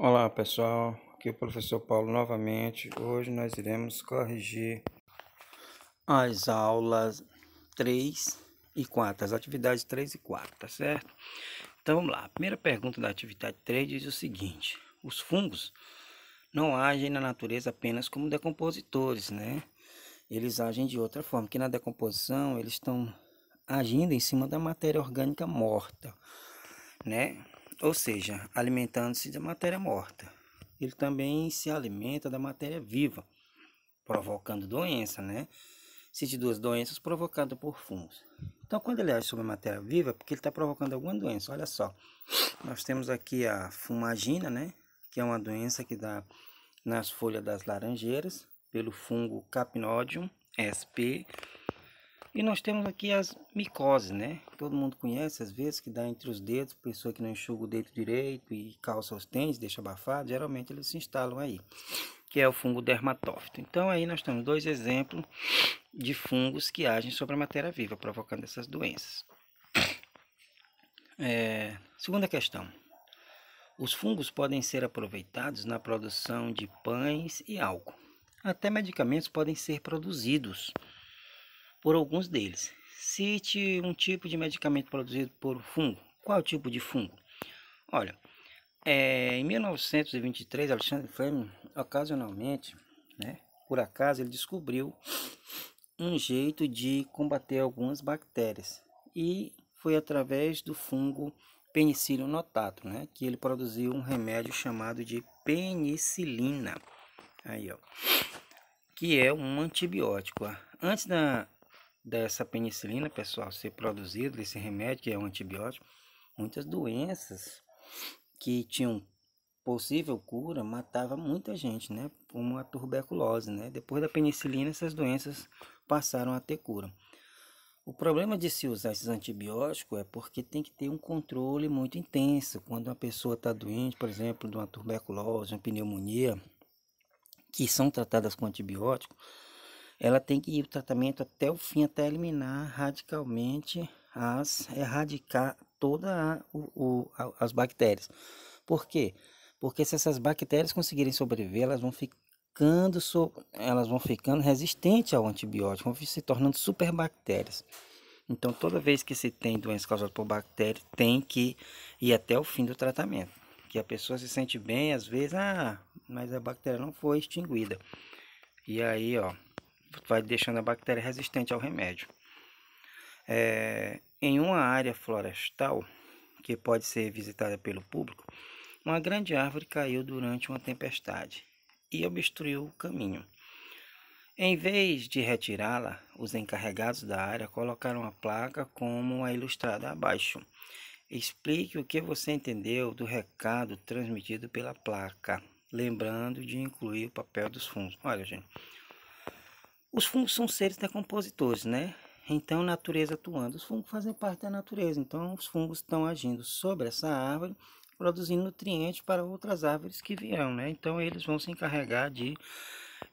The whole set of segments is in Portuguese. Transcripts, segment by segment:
Olá pessoal, aqui é o professor Paulo novamente. Hoje nós iremos corrigir as aulas 3 e 4, as atividades 3 e 4, tá certo? Então vamos lá. A primeira pergunta da atividade 3 diz o seguinte: os fungos não agem na natureza apenas como decompositores, né? Eles agem de outra forma, que na decomposição eles estão agindo em cima da matéria orgânica morta, né? ou seja, alimentando-se da matéria morta. Ele também se alimenta da matéria viva, provocando doença, né? Cite duas doenças provocadas por fungos. Então, quando ele age sobre matéria viva, é porque ele está provocando alguma doença. Olha só, nós temos aqui a fumagina, né? Que é uma doença que dá nas folhas das laranjeiras pelo fungo Capnodium sp e nós temos aqui as micoses, né? Todo mundo conhece, às vezes, que dá entre os dedos, pessoa que não enxuga o dedo direito e calça os tênis, deixa abafado, geralmente eles se instalam aí, que é o fungo dermatófito. Então, aí nós temos dois exemplos de fungos que agem sobre a matéria viva, provocando essas doenças. É, segunda questão. Os fungos podem ser aproveitados na produção de pães e álcool. Até medicamentos podem ser produzidos por alguns deles. Cite um tipo de medicamento produzido por fungo. Qual é tipo de fungo? Olha, é, em 1923, Alexandre Fleming, ocasionalmente, né, por acaso, ele descobriu um jeito de combater algumas bactérias. E foi através do fungo Penicillium notato, né, que ele produziu um remédio chamado de penicilina. Aí, ó, que é um antibiótico. Antes da dessa penicilina, pessoal, ser produzido, desse remédio que é um antibiótico, muitas doenças que tinham possível cura matava muita gente, né? Como a tuberculose, né? Depois da penicilina, essas doenças passaram a ter cura. O problema de se usar esses antibióticos é porque tem que ter um controle muito intenso. Quando uma pessoa está doente, por exemplo, de uma tuberculose, uma pneumonia, que são tratadas com antibiótico, ela tem que ir o tratamento até o fim, até eliminar radicalmente as erradicar todas as bactérias. Por quê? Porque se essas bactérias conseguirem sobreviver, elas vão ficando so, elas vão ficando resistentes ao antibiótico, vão se tornando superbactérias. Então, toda vez que se tem doença causada por bactéria, tem que ir até o fim do tratamento. Que a pessoa se sente bem, às vezes, ah, mas a bactéria não foi extinguida. E aí, ó, vai deixando a bactéria resistente ao remédio. É, em uma área florestal, que pode ser visitada pelo público, uma grande árvore caiu durante uma tempestade e obstruiu o caminho. Em vez de retirá-la, os encarregados da área colocaram a placa como a ilustrada abaixo. Explique o que você entendeu do recado transmitido pela placa, lembrando de incluir o papel dos fundos. Olha, gente, os fungos são seres decompositores, né, né? Então, natureza atuando. Os fungos fazem parte da natureza, então os fungos estão agindo sobre essa árvore, produzindo nutrientes para outras árvores que virão, né? Então, eles vão se encarregar de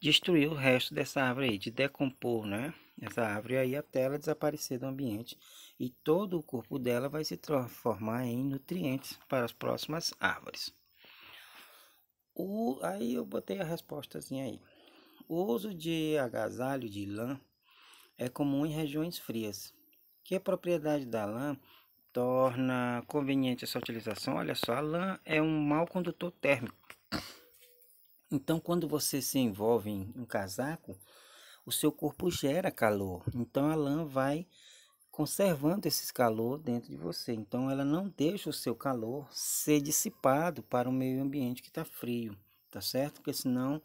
destruir o resto dessa árvore aí, de decompor, né? Essa árvore aí até ela desaparecer do ambiente e todo o corpo dela vai se transformar em nutrientes para as próximas árvores. O, aí eu botei a respostazinha aí. O uso de agasalho de lã é comum em regiões frias, que a propriedade da lã torna conveniente essa utilização. Olha só, a lã é um mau condutor térmico. Então, quando você se envolve em um casaco, o seu corpo gera calor. Então, a lã vai conservando esse calor dentro de você. Então, ela não deixa o seu calor ser dissipado para o meio ambiente que está frio, tá certo? Porque senão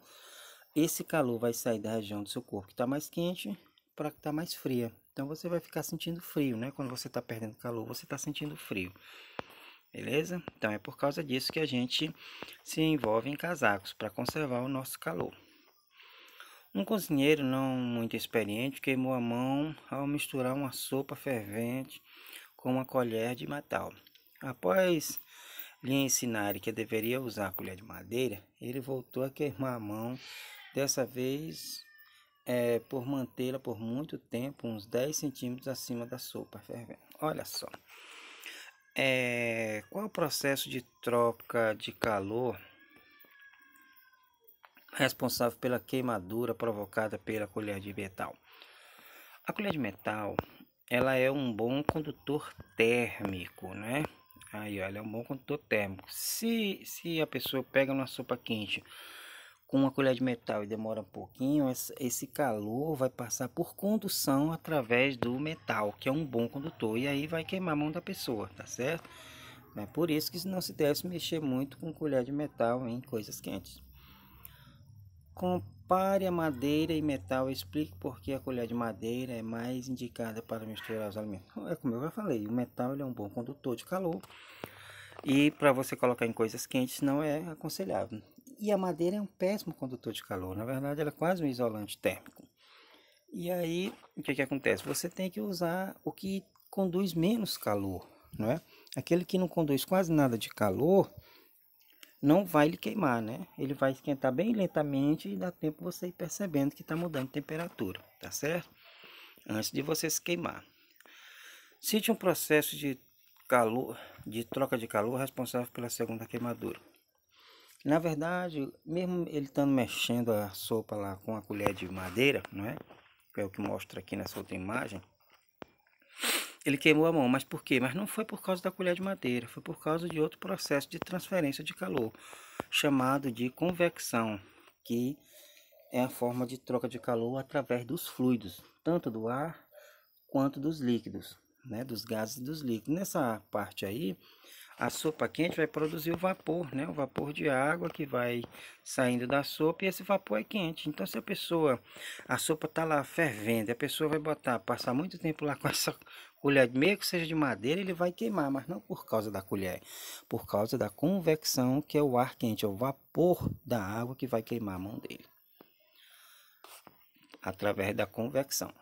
esse calor vai sair da região do seu corpo que está mais quente para que está mais fria. Então você vai ficar sentindo frio, né? Quando você está perdendo calor, você está sentindo frio. Beleza? Então é por causa disso que a gente se envolve em casacos para conservar o nosso calor. Um cozinheiro não muito experiente queimou a mão ao misturar uma sopa fervente com uma colher de metal. Após lhe ensinarem que deveria usar a colher de madeira, ele voltou a queimar a mão Dessa vez, é por mantê-la por muito tempo, uns 10 centímetros acima da sopa fervendo. Olha só. É, qual o processo de troca de calor responsável pela queimadura provocada pela colher de metal? A colher de metal, ela é um bom condutor térmico, né? Aí, olha, é um bom condutor térmico. Se, se a pessoa pega uma sopa quente com uma colher de metal e demora um pouquinho, esse calor vai passar por condução através do metal, que é um bom condutor, e aí vai queimar a mão da pessoa, tá certo? É por isso que não se deve mexer muito com colher de metal em coisas quentes. Compare a madeira e metal. e Explique por que a colher de madeira é mais indicada para misturar os alimentos. É como eu já falei, o metal é um bom condutor de calor e para você colocar em coisas quentes não é aconselhável. E a madeira é um péssimo condutor de calor, na verdade ela é quase um isolante térmico. E aí, o que, que acontece? Você tem que usar o que conduz menos calor, não é? Aquele que não conduz quase nada de calor, não vai lhe queimar, né? Ele vai esquentar bem lentamente e dá tempo você ir percebendo que está mudando de temperatura, tá certo? Antes de você se queimar. Cite um processo de calor, de troca de calor responsável pela segunda queimadura. Na verdade, mesmo ele estando mexendo a sopa lá com a colher de madeira, não é? Que é o que mostra aqui nessa outra imagem. Ele queimou a mão, mas por quê? Mas não foi por causa da colher de madeira, foi por causa de outro processo de transferência de calor, chamado de convecção, que é a forma de troca de calor através dos fluidos, tanto do ar quanto dos líquidos, né? Dos gases e dos líquidos. Nessa parte aí, a sopa quente vai produzir o vapor, né? O vapor de água que vai saindo da sopa e esse vapor é quente. Então, se a pessoa, a sopa está lá fervendo, a pessoa vai botar, passar muito tempo lá com essa colher, meio que seja de madeira, ele vai queimar, mas não por causa da colher, por causa da convecção, que é o ar quente, é o vapor da água que vai queimar a mão dele através da convecção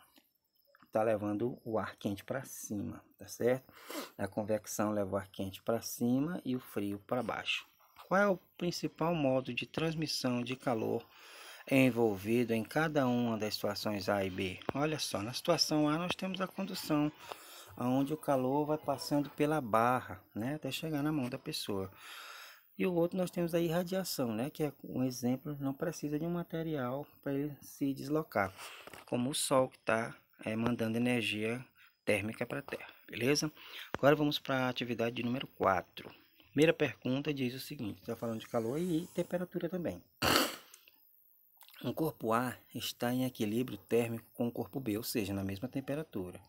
está levando o ar quente para cima, tá certo? A convecção leva o ar quente para cima e o frio para baixo. Qual é o principal modo de transmissão de calor envolvido em cada uma das situações A e B? Olha só, na situação A nós temos a condução, onde o calor vai passando pela barra, né, até chegar na mão da pessoa. E o outro nós temos a irradiação, né? que é um exemplo, não precisa de um material para ele se deslocar, como o Sol que está é, mandando energia térmica para a Terra, beleza? Agora vamos para a atividade número 4. Primeira pergunta diz o seguinte, está falando de calor e temperatura também. Um corpo A está em equilíbrio térmico com o corpo B, ou seja, na mesma temperatura.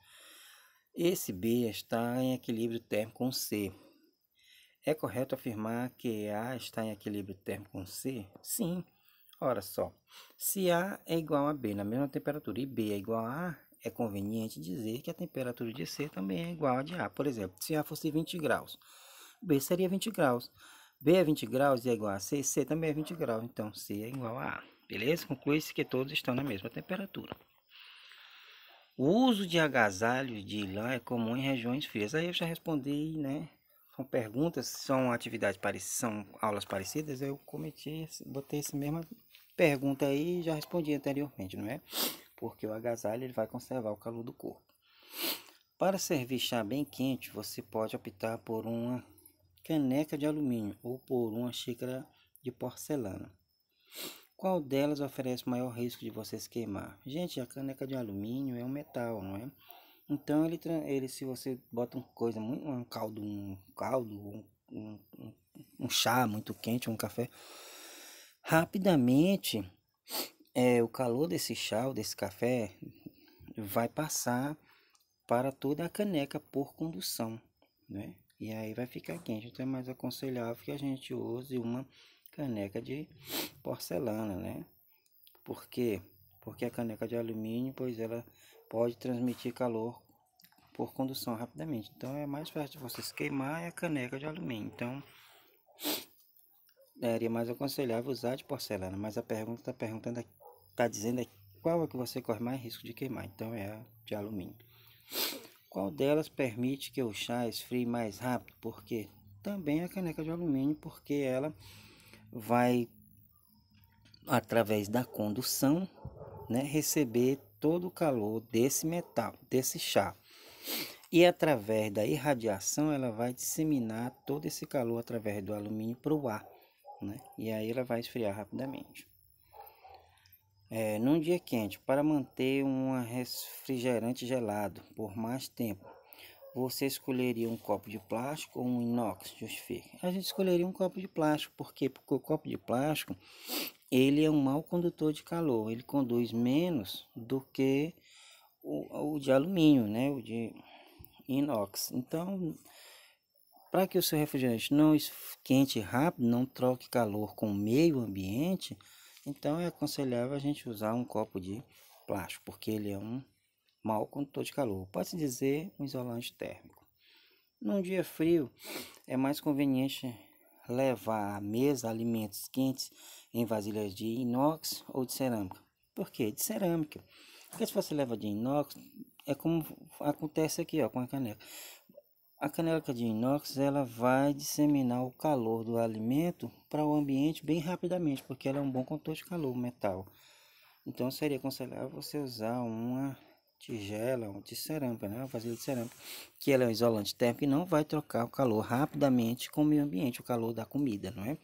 Esse B está em equilíbrio térmico com C. É correto afirmar que A está em equilíbrio térmico com C? Sim. Ora só, se A é igual a B na mesma temperatura e B é igual a A, é conveniente dizer que a temperatura de C também é igual a de A. Por exemplo, se A fosse 20 graus, B seria 20 graus. B é 20 graus e é igual a C, C também é 20 graus, então C é igual a A. Beleza? Conclui-se que todos estão na mesma temperatura. O uso de agasalho de lã é comum em regiões frias. Aí eu já respondi, né? São perguntas, são atividades parecidas, são aulas parecidas. Eu cometi, botei essa mesma pergunta aí e já respondi anteriormente, não é? porque o agasalho ele vai conservar o calor do corpo. Para servir chá bem quente, você pode optar por uma caneca de alumínio ou por uma xícara de porcelana. Qual delas oferece maior risco de você se queimar? Gente, a caneca de alumínio é um metal, não é? Então ele, ele se você bota uma coisa muito um caldo, um caldo, um, um, um chá muito quente, um café, rapidamente é, o calor desse chá, ou desse café, vai passar para toda a caneca por condução, né? E aí vai ficar quente. Então é mais aconselhável que a gente use uma caneca de porcelana, né? Por quê? Porque a caneca de alumínio, pois ela pode transmitir calor por condução rapidamente. Então é mais fácil de vocês queimar é a caneca de alumínio. Então é, seria mais aconselhável usar de porcelana, mas a pergunta está perguntando aqui está dizendo é qual é que você corre mais risco de queimar, então é a de alumínio. Qual delas permite que o chá esfrie mais rápido? Porque também é a caneca de alumínio, porque ela vai através da condução, né, receber todo o calor desse metal, desse chá. E através da irradiação, ela vai disseminar todo esse calor através do alumínio para o ar, né? E aí ela vai esfriar rapidamente. É, num dia quente, para manter um refrigerante gelado por mais tempo, você escolheria um copo de plástico ou um inox? Justifique. A gente escolheria um copo de plástico, por quê? Porque o copo de plástico ele é um mau condutor de calor, ele conduz menos do que o, o de alumínio, né? o de inox. Então, para que o seu refrigerante não esquente rápido, não troque calor com o meio ambiente, então é aconselhável a gente usar um copo de plástico, porque ele é um mau condutor de calor. Pode-se dizer um isolante térmico. Num dia frio, é mais conveniente levar à mesa alimentos quentes em vasilhas de inox ou de cerâmica. Por quê? De cerâmica. Porque se você leva de inox, é como acontece aqui ó, com a caneca. A caneca de inox ela vai disseminar o calor do alimento para o ambiente bem rapidamente, porque ela é um bom condutor de calor, metal. Então seria aconselhável você usar uma tigela de cerâmica, né? uma vasilha de cerâmica, que ela é um isolante térmico e não vai trocar o calor rapidamente com o meio ambiente, o calor da comida, não é?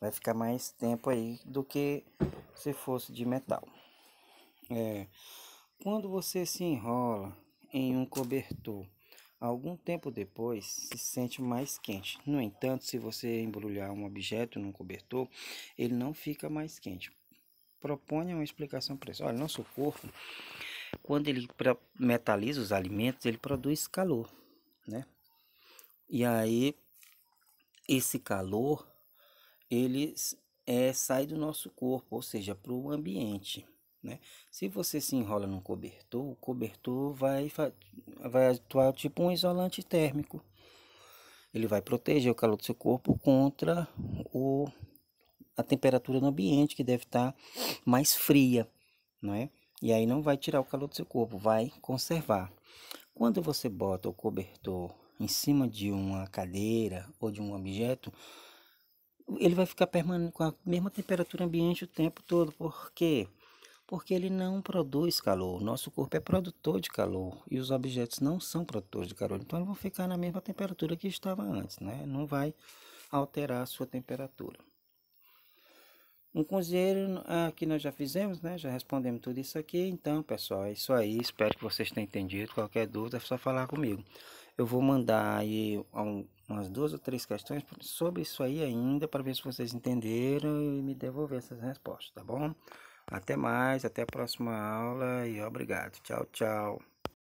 Vai ficar mais tempo aí do que se fosse de metal. É, quando você se enrola em um cobertor Algum tempo depois, se sente mais quente. No entanto, se você embrulhar um objeto num cobertor, ele não fica mais quente. Proponha uma explicação para isso. Olha, nosso corpo, quando ele metaliza os alimentos, ele produz calor, né? E aí, esse calor, ele é, sai do nosso corpo, ou seja, para o ambiente. Né? Se você se enrola num cobertor, o cobertor vai, vai atuar tipo um isolante térmico. Ele vai proteger o calor do seu corpo contra o, a temperatura no ambiente, que deve estar tá mais fria. Né? E aí não vai tirar o calor do seu corpo, vai conservar. Quando você bota o cobertor em cima de uma cadeira ou de um objeto, ele vai ficar permanente com a mesma temperatura ambiente o tempo todo, porque porque ele não produz calor. nosso corpo é produtor de calor e os objetos não são produtores de calor, então eles vão ficar na mesma temperatura que estava antes, né? não vai alterar a sua temperatura. Um cozinheiro aqui ah, nós já fizemos, né? Já respondemos tudo isso aqui. Então, pessoal, é isso aí. Espero que vocês tenham entendido. Qualquer dúvida é só falar comigo. Eu vou mandar aí umas duas ou três questões sobre isso aí ainda para ver se vocês entenderam e me devolver essas respostas, tá bom? Até mais, até a próxima aula e obrigado. Tchau, tchau.